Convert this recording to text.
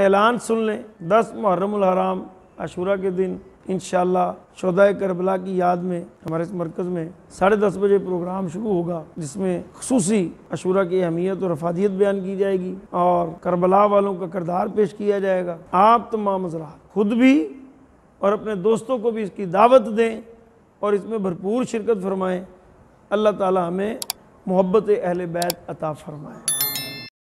ऐलान सुन लें दस मुहर्रम अशूरा के दिन इन शोदा करबला की याद में हमारे इस मरकज़ में साढ़े दस बजे प्रोग्राम शुरू होगा जिसमें खसूसी अशूरा की अहमियत और अफादियत बयान की जाएगी और करबला वालों का करदार पेश किया जाएगा आप तमाम जरा खुद भी और अपने दोस्तों को भी इसकी दावत दें और इसमें भरपूर शिरकत फरमाएँ अल्लाह ताली हमें मोहब्बत अहल बैत अता फरमाएँ